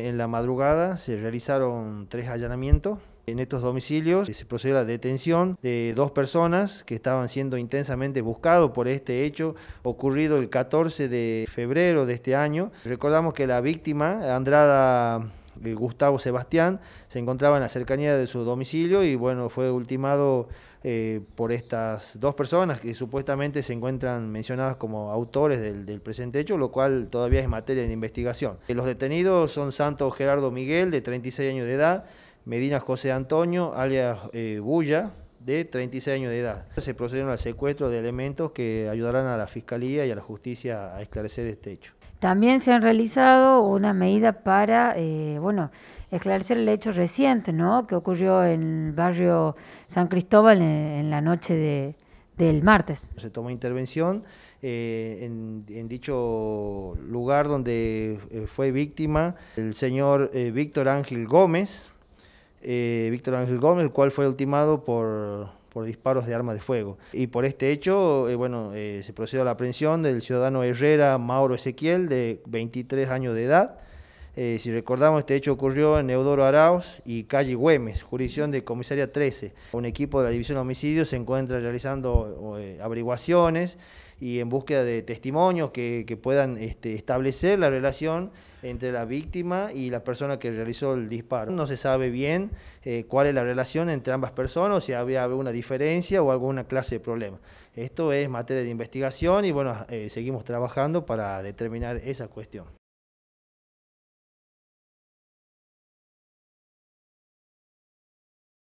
En la madrugada se realizaron tres allanamientos. En estos domicilios eh, se procedió a la detención de dos personas que estaban siendo intensamente buscados por este hecho ocurrido el 14 de febrero de este año. Recordamos que la víctima, Andrada eh, Gustavo Sebastián se encontraba en la cercanía de su domicilio y bueno, fue ultimado eh, por estas dos personas que supuestamente se encuentran mencionadas como autores del, presente hecho, lo cual todavía es materia de investigación. Eh, los detenidos son Santos Gerardo Miguel, de 36 años de edad, Medina José Antonio, alias eh, Bulla, de 36 años de edad. Se procedieron al secuestro de elementos que ayudarán a la Fiscalía y a la justicia a esclarecer este hecho. También se han realizado una medida para, eh, bueno, esclarecer el hecho reciente, ¿no? Que ocurrió en el barrio San Cristóbal en, la noche del martes. Se tomó intervención eh, en, dicho lugar donde eh, fue víctima el señor Víctor Ángel Gómez, Víctor Ángel Gómez, el cual fue ultimado por por disparos de armas de fuego. Y por este hecho, eh, bueno, eh, se procede a la aprehensión del ciudadano Herrera Mauro Ezequiel, de 23 años de edad. Eh, si recordamos, este hecho ocurrió en Eudoro Araos y calle Güemes, jurisdicción de comisaría 13. Un equipo de la División de Homicidios se encuentra realizando averiguaciones y en búsqueda de testimonios que, puedan este, establecer la relación entre la víctima y la persona que realizó el disparo. No se sabe bien eh, cuál es la relación entre ambas personas, si había alguna diferencia o alguna clase de problema. Esto es materia de investigación y bueno, eh, seguimos trabajando para determinar esa cuestión.